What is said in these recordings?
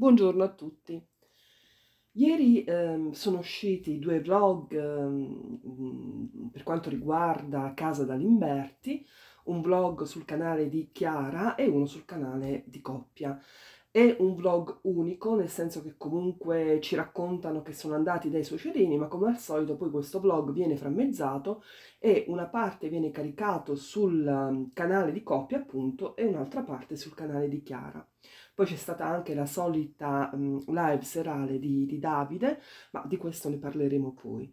Buongiorno a tutti. Ieri ehm, sono usciti due vlog ehm, mm, per quanto riguarda Casa d'Alimberti, un vlog sul canale di Chiara e uno sul canale di Coppia. È un vlog unico, nel senso che comunque ci raccontano che sono andati dai suocerini, ma come al solito poi questo vlog viene frammezzato e una parte viene caricato sul ehm, canale di Coppia appunto e un'altra parte sul canale di Chiara. Poi c'è stata anche la solita um, live serale di, di Davide, ma di questo ne parleremo poi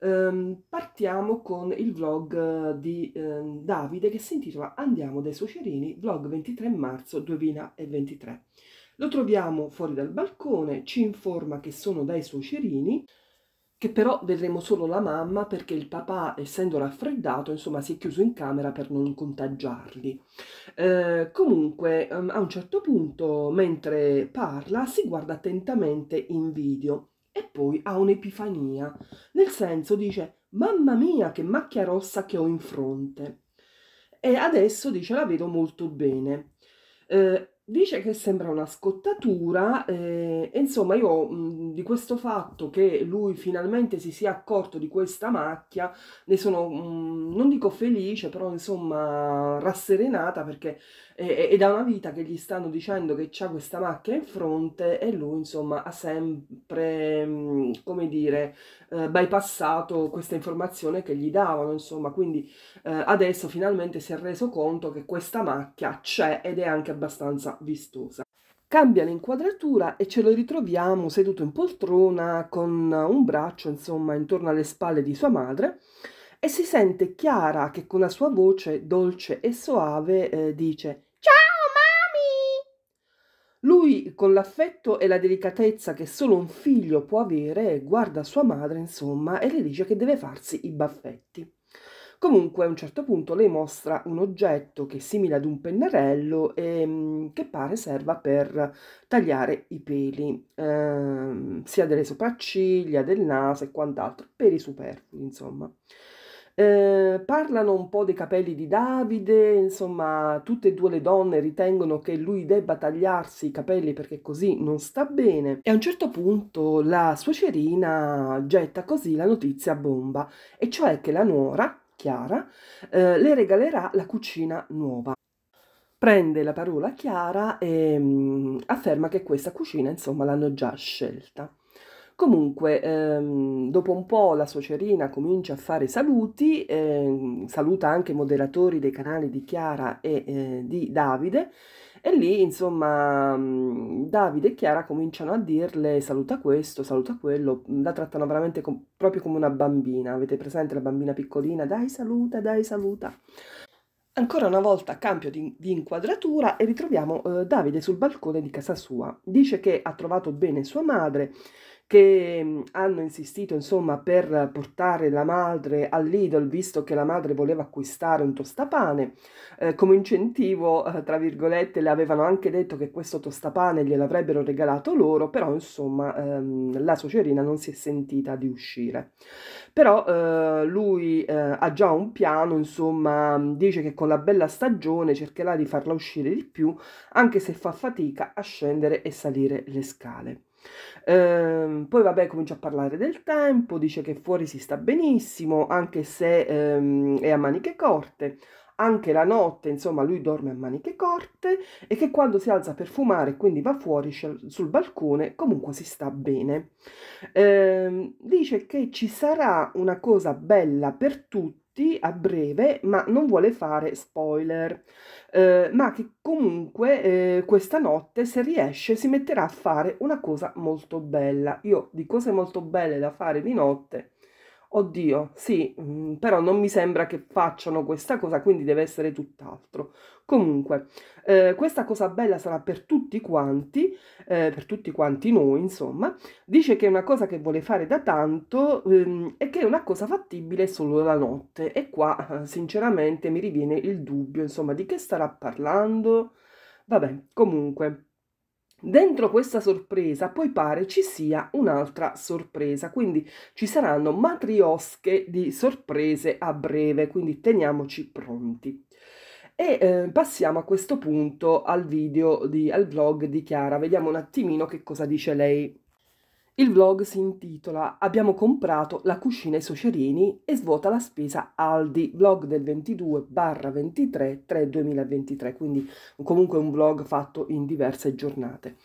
ehm, partiamo con il vlog di eh, Davide che si intitola Andiamo dai suocerini, vlog 23 marzo 2023. Lo troviamo fuori dal balcone, ci informa che sono dai suocerini, che però vedremo solo la mamma perché il papà, essendo raffreddato, insomma, si è chiuso in camera per non contagiarli. Eh, comunque, um, a un certo punto, mentre parla, si guarda attentamente in video e poi ha un'epifania, nel senso dice Mamma mia, che macchia rossa che ho in fronte! E adesso dice la vedo molto bene. Eh, Dice che sembra una scottatura, eh, e insomma io mh, di questo fatto che lui finalmente si sia accorto di questa macchia ne sono, mh, non dico felice, però insomma rasserenata perché è, è, da una vita che gli stanno dicendo che c'ha questa macchia in fronte e lui insomma ha sempre, mh, come dire, eh, bypassato questa informazione che gli davano, insomma, quindi eh, adesso finalmente si è reso conto che questa macchia c'è ed è anche abbastanza vistosa. Cambia l'inquadratura e ce lo ritroviamo seduto in poltrona con un braccio, insomma, intorno alle spalle di sua madre e si sente Chiara che con la sua voce dolce e soave eh, dice Ciao mami! Lui con l'affetto e la delicatezza che solo un figlio può avere guarda sua madre insomma e le dice che deve farsi i baffetti. Comunque a un certo punto lei mostra un oggetto che è simile ad un pennarello e ehm, che pare serva per tagliare i peli, ehm, sia delle sopracciglia, del naso e quant'altro, per i superflui insomma. Eh, parlano un po' dei capelli di Davide, insomma, tutte e due le donne ritengono che lui debba tagliarsi i capelli perché così non sta bene. E a un certo punto la suocerina getta così la notizia bomba, e cioè che la nuora Chiara, eh, le regalerà la cucina nuova. Prende la parola Chiara e mh, mm, afferma che questa cucina, insomma, l'hanno già scelta. Comunque, ehm, dopo un po' la suocerina comincia a fare saluti, ehm, saluta anche i moderatori dei canali di Chiara e eh, di Davide e lì, insomma, mhmm, Davide e Chiara cominciano a dirle saluta questo, saluta quello, mhmm, la trattano veramente com- proprio come una bambina, avete presente la bambina piccolina? Dai saluta, dai saluta. Ancora una volta cambio di, di inquadratura e ritroviamo eh, Davide sul balcone di casa sua. Dice che ha trovato bene sua madre, che mm, hanno insistito insomma per portare la madre all'idol visto che la madre voleva acquistare un tostapane eh, come incentivo eh, tra virgolette le avevano anche detto che questo tostapane gliel'avrebbero regalato loro però insomma ehm, la suocerina non si è sentita di uscire però eh, lui eh, ha già un piano insomma dice che con la bella stagione cercherà di farla uscire di più anche se fa fatica a scendere e salire le scale Ehm, poi vabbè comincia a parlare del tempo, dice che fuori si sta benissimo, anche se ehm, è a maniche corte anche la notte, insomma, lui dorme a maniche corte e che quando si alza per fumare, quindi va fuori sul balcone, comunque si sta bene. Eh, dice che ci sarà una cosa bella per tutti tutti a breve, ma non vuole fare spoiler, eh, ma che comunque eh, questa notte, se riesce, si metterà a fare una cosa molto bella. Io di cose molto belle da fare di notte Oddio, sì, mm, però non mi sembra che facciano questa cosa, quindi deve essere tutt'altro. Comunque, eh, questa cosa bella sarà per tutti quanti, eh, per tutti quanti noi, insomma. Dice che è una cosa che vuole fare da tanto ehm, e che è una cosa fattibile solo la notte. E qua, eh, sinceramente, mi riviene il dubbio, insomma, di che starà parlando. Vabbè, comunque. Dentro questa sorpresa poi pare ci sia un'altra sorpresa, quindi ci saranno matriosche di sorprese a breve, quindi teniamoci pronti. E eh, passiamo a questo punto al video, di, al vlog di Chiara, vediamo un attimino che cosa dice lei. Il vlog si intitola Abbiamo comprato la cucina ai Socerini e svuota la spesa Aldi, vlog del 22 23 3 2023, quindi comunque un vlog fatto in diverse giornate.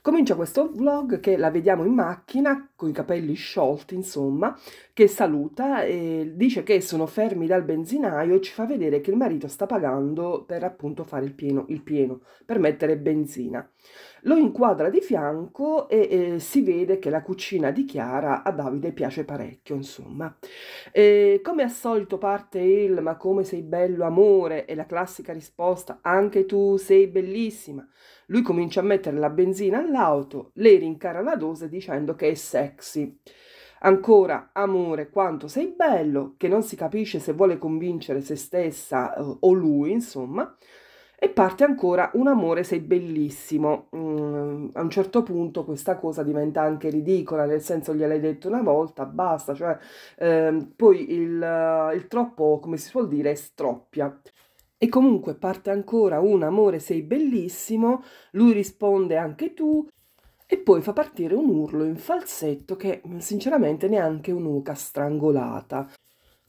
Comincia questo vlog che la vediamo in macchina, con i capelli sciolti insomma, che saluta e dice che sono fermi dal benzinaio e ci fa vedere che il marito sta pagando per appunto fare il pieno, il pieno per mettere benzina. Lo inquadra di fianco e eh, si vede che la la cucina di Chiara a Davide piace parecchio, insomma. E come al solito parte il ma come sei bello amore e la classica risposta anche tu sei bellissima. Lui comincia a mettere la benzina all'auto, lei rincara la dose dicendo che è sexy. Ancora, amore, quanto sei bello, che non si capisce se vuole convincere se stessa eh, o lui, insomma. E parte ancora un amore, sei bellissimo. Mm, Ehm, a un certo punto questa cosa diventa anche ridicola, nel senso gliel'hai detto una volta, basta, cioè ehm, poi il, il troppo, come si suol dire, stroppia. E comunque parte ancora un amore sei bellissimo, lui risponde anche tu e poi fa partire un urlo in falsetto che sinceramente neanche un'uca strangolata.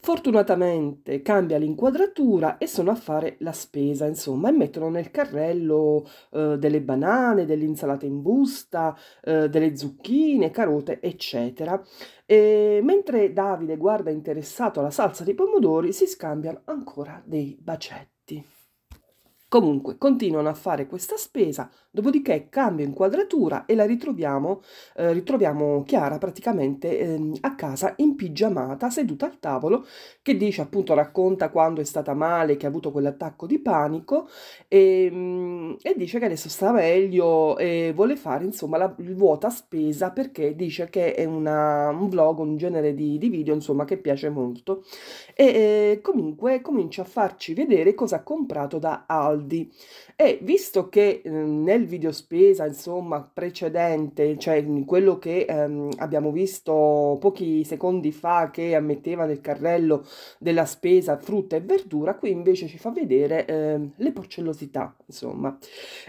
Fortunatamente cambia l'inquadratura e sono a fare la spesa, insomma, e mettono nel carrello eh, delle banane, dell'insalata in busta, eh, delle zucchine, carote, eccetera. E mentre Davide guarda interessato alla salsa di pomodori, si scambiano ancora dei bacetti. Comunque, continuano a fare questa spesa, dopodiché cambio inquadratura e la ritroviamo, eh, ritroviamo Chiara praticamente eh, a casa in pigiamata, seduta al tavolo, che dice appunto, racconta quando è stata male, che ha avuto quell'attacco di panico e, ehm, e dice che adesso sta meglio e vuole fare insomma la vuota spesa perché dice che è una, un vlog, un genere di, di video insomma che piace molto. E eh, comunque comincia a farci vedere cosa ha comprato da Aldo saldi e visto che ehm, nel video spesa insomma precedente cioè quello che ehm, abbiamo visto pochi secondi fa che ammetteva nel carrello della spesa frutta e verdura qui invece ci fa vedere eh, le porcellosità insomma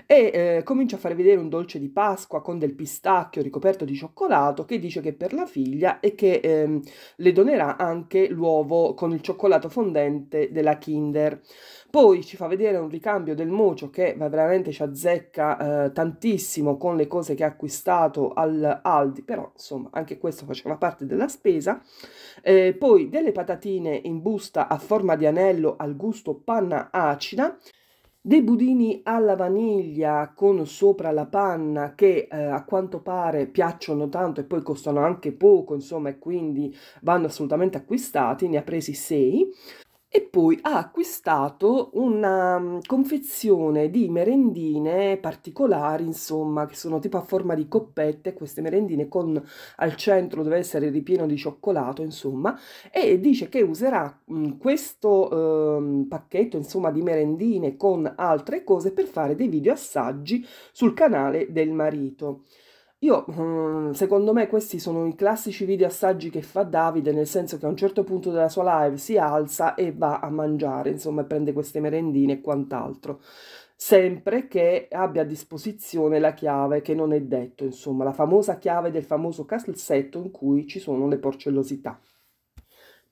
e eh, comincia a far vedere un dolce di Pasqua con del pistacchio ricoperto di cioccolato che dice che per la figlia e che ehm, le donerà anche l'uovo con il cioccolato fondente della Kinder poi ci fa vedere un ricambio del Mocio che veramente ci azzecca eh, tantissimo con le cose che ha acquistato al Aldi, però insomma anche questo faceva parte della spesa. Eh, poi delle patatine in busta a forma di anello al gusto panna acida dei budini alla vaniglia con sopra la panna che eh, a quanto pare piacciono tanto e poi costano anche poco, insomma, e quindi vanno assolutamente acquistati, ne ha presi 6 e poi ha acquistato una mm, confezione di merendine particolari, insomma, che sono tipo a forma di coppette, queste merendine con al centro deve essere ripieno di cioccolato, insomma, e dice che userà mh, mm, questo eh, pacchetto, insomma, di merendine con altre cose per fare dei video assaggi sul canale del marito. Io, mm, secondo me, questi sono i classici video assaggi che fa Davide, nel senso che a un certo punto della sua live si alza e va a mangiare, insomma, prende queste merendine e quant'altro. Sempre che abbia a disposizione la chiave, che non è detto, insomma, la famosa chiave del famoso cassetto in cui ci sono le porcellosità.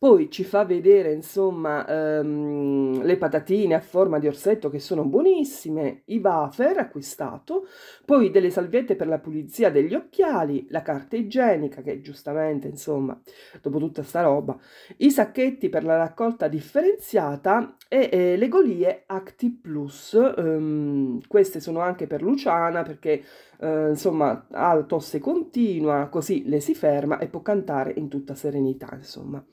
Poi ci fa vedere, insomma, ehm, le patatine a forma di orsetto che sono buonissime, i wafer acquistato, poi delle salviette per la pulizia degli occhiali, la carta igienica che giustamente, insomma, dopo tutta sta roba, i sacchetti per la raccolta differenziata e eh, le golie Acti Plus. Ehm, queste sono anche per Luciana perché, eh, insomma, ha tosse continua, così le si ferma e può cantare in tutta serenità, insomma.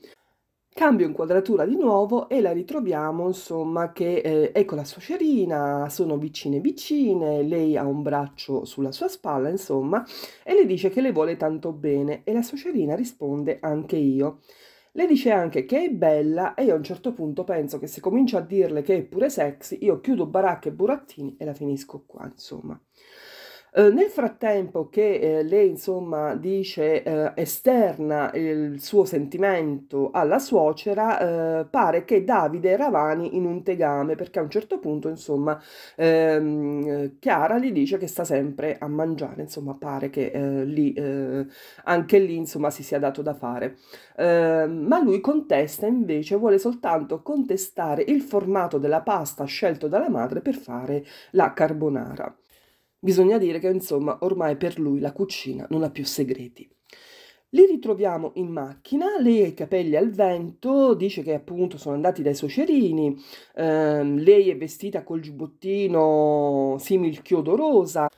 Cambio inquadratura di nuovo e la ritroviamo, insomma, che eh, ecco la sua scerina, sono vicine vicine, lei ha un braccio sulla sua spalla, insomma, e le dice che le vuole tanto bene e la sua scerina risponde anche io. Le dice anche che è bella e io a un certo punto penso che se comincio a dirle che è pure sexy, io chiudo baracca e burattini e la finisco qua, insomma. Ehm, nel frattempo che eh, lei insomma dice eh, esterna il suo sentimento alla suocera, ehm, pare che Davide Ravani in un tegame perché a un certo punto insomma ehm, Chiara gli dice che sta sempre a mangiare, insomma pare che ehm, lì anche lì insomma si sia dato da fare. ma lui contesta invece, vuole soltanto contestare il formato della pasta scelto dalla madre per fare la carbonara. Bisogna dire che insomma ormai per lui la cucina non ha più segreti. Li ritroviamo in macchina, lei ha i capelli al vento, dice che appunto sono andati dai suocerini, ehm, lei è vestita col giubbottino simil chiodo rosa,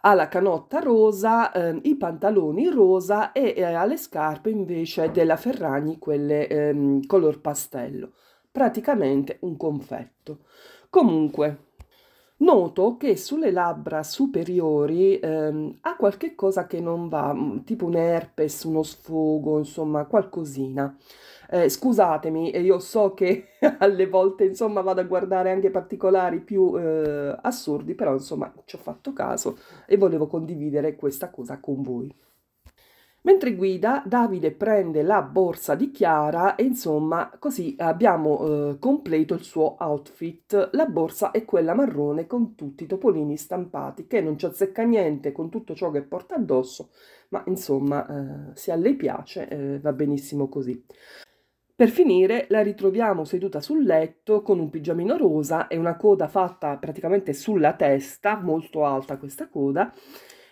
ha la canotta rosa, ehm, i pantaloni rosa e eh, ha le scarpe invece della Ferragni, quelle ehm, color pastello, praticamente un confetto. Comunque, noto che sulle labbra superiori ehm, ha qualche cosa che non va, mm, tipo un herpes, uno sfogo, insomma, qualcosina. Eh, scusatemi, eh, io so che alle volte insomma vado a guardare anche particolari più eh, assurdi, però insomma ci ho fatto caso e volevo condividere questa cosa con voi. Mentre guida, Davide prende la borsa di Chiara e insomma così abbiamo eh, completo il suo outfit. La borsa è quella marrone con tutti i topolini stampati che non ci azzecca niente con tutto ciò che porta addosso, ma insomma eh, se a lei piace eh, va benissimo così. Per finire la ritroviamo seduta sul letto con un pigiamino rosa e una coda fatta praticamente sulla testa, molto alta questa coda,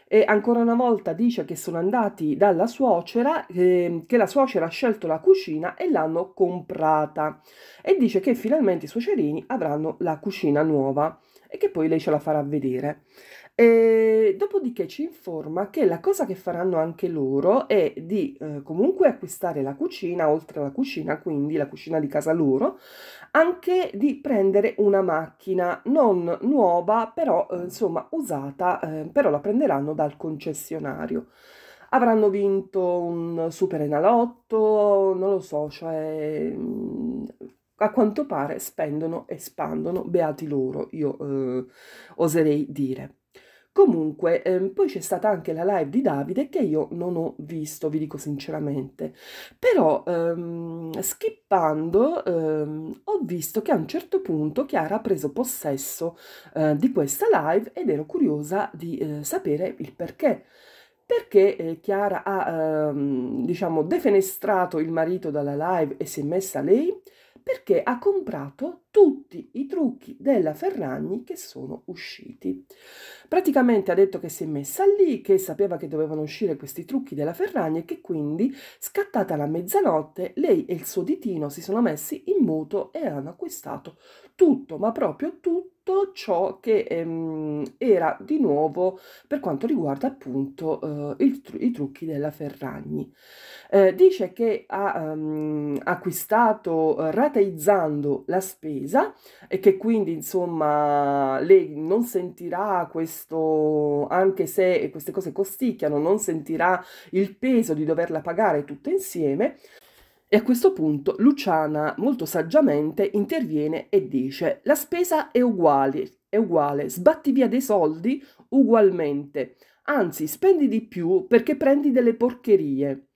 e ancora una volta dice che sono andati dalla suocera, eh, che la suocera ha scelto la cucina e l'hanno comprata e dice che finalmente i suocerini avranno la cucina nuova e che poi lei ce la farà vedere. E dopodiché ci informa che la cosa che faranno anche loro è di eh, comunque acquistare la cucina, oltre alla cucina, quindi la cucina di casa loro, anche di prendere una macchina non nuova però eh, insomma usata eh, però la prenderanno dal concessionario avranno vinto un super enalotto non lo so cioè mm, a quanto pare spendono e spandono beati loro io eh, oserei dire Comunque, ehm, poi c'è stata anche la live di Davide che io non ho visto, vi dico sinceramente, però ehm, skippando ehm, ho visto che a un certo punto Chiara ha preso possesso eh, di questa live ed ero curiosa di eh, sapere il perché perché eh, Chiara ha ehm, diciamo defenestrato il marito dalla live e si è messa lei? perché ha comprato tutti i trucchi della Ferragni che sono usciti. Praticamente ha detto che si è messa lì, che sapeva che dovevano uscire questi trucchi della Ferragni e che quindi, scattata la mezzanotte, lei e il suo ditino si sono messi in muto e hanno acquistato tutto, ma proprio tutto ciò che ehm, era di nuovo per quanto riguarda appunto eh, tru i trucchi della Ferragni. Eh, dice che ha um, acquistato eh, rateizzando la spesa e che quindi insomma lei non sentirà questo, anche se queste cose costicchiano, non sentirà il peso di doverla pagare tutte insieme. E a questo punto Luciana molto saggiamente interviene e dice la spesa è uguale, è uguale, sbatti via dei soldi ugualmente, anzi spendi di più perché prendi delle porcherie.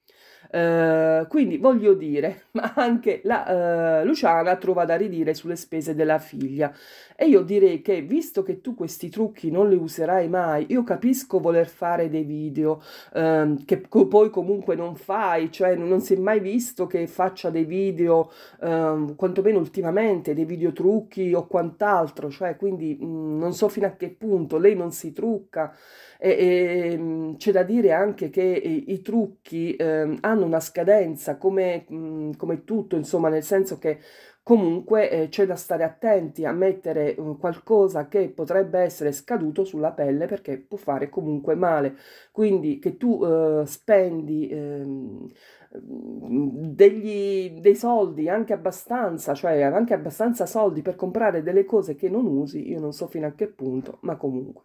Eh, quindi voglio dire, ma anche la, eh, Luciana trova da ridire sulle spese della figlia. E io direi che visto che tu questi trucchi non li userai mai, io capisco voler fare dei video ehm, che poi comunque non fai, cioè non si è mai visto che faccia dei video, ehm, quantomeno ultimamente, dei video trucchi o quant'altro, cioè quindi mh, mm, non so fino a che punto lei non si trucca. E, e ehm, c'è da dire anche che i, eh, i trucchi ehm, hanno hanno una scadenza come, mh, come tutto, insomma, nel senso che comunque eh, c'è da stare attenti a mettere eh, qualcosa che potrebbe essere scaduto sulla pelle perché può fare comunque male. Quindi che tu eh, spendi ehm, Mhmm, degli, dei soldi, anche abbastanza, cioè anche abbastanza soldi per comprare delle cose che non usi, io non so fino a che punto, ma comunque.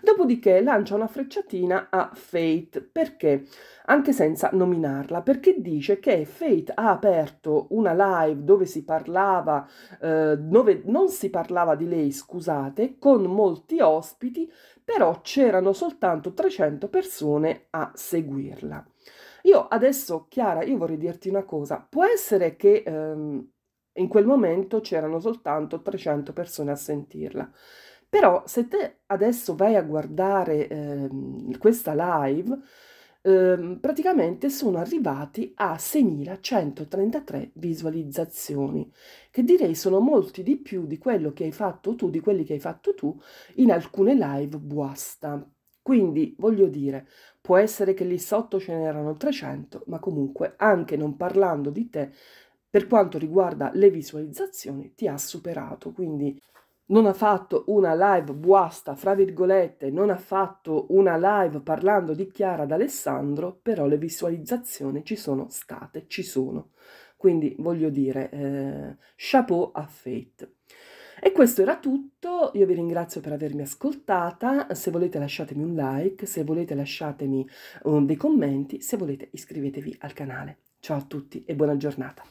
Dopodiché lancia una frecciatina a Fate, perché? Anche senza nominarla, perché dice che Fate ha aperto una live dove si parlava, eh, dove non si parlava di lei, scusate, con molti ospiti, però c'erano soltanto 300 persone a seguirla. Io adesso, Chiara, io vorrei dirti una cosa. Può essere che ehm, in quel momento c'erano soltanto 300 persone a sentirla. Però se te adesso vai a guardare ehm, questa live, ehm, praticamente sono arrivati a 6.133 visualizzazioni, che direi sono molti di più di quello che hai fatto tu, di quelli che hai fatto tu in alcune live buasta. Quindi voglio dire, Può essere che lì sotto ce n'erano 300, ma comunque anche non parlando di te, per quanto riguarda le visualizzazioni, ti ha superato. Quindi non ha fatto una live buasta, fra virgolette, non ha fatto una live parlando di Chiara d'Alessandro, però le visualizzazioni ci sono state, ci sono. Quindi voglio dire, eh, chapeau a Fate. E questo era tutto, io vi ringrazio per avermi ascoltata, se volete lasciatemi un like, se volete lasciatemi um, dei commenti, se volete iscrivetevi al canale. Ciao a tutti e buona giornata.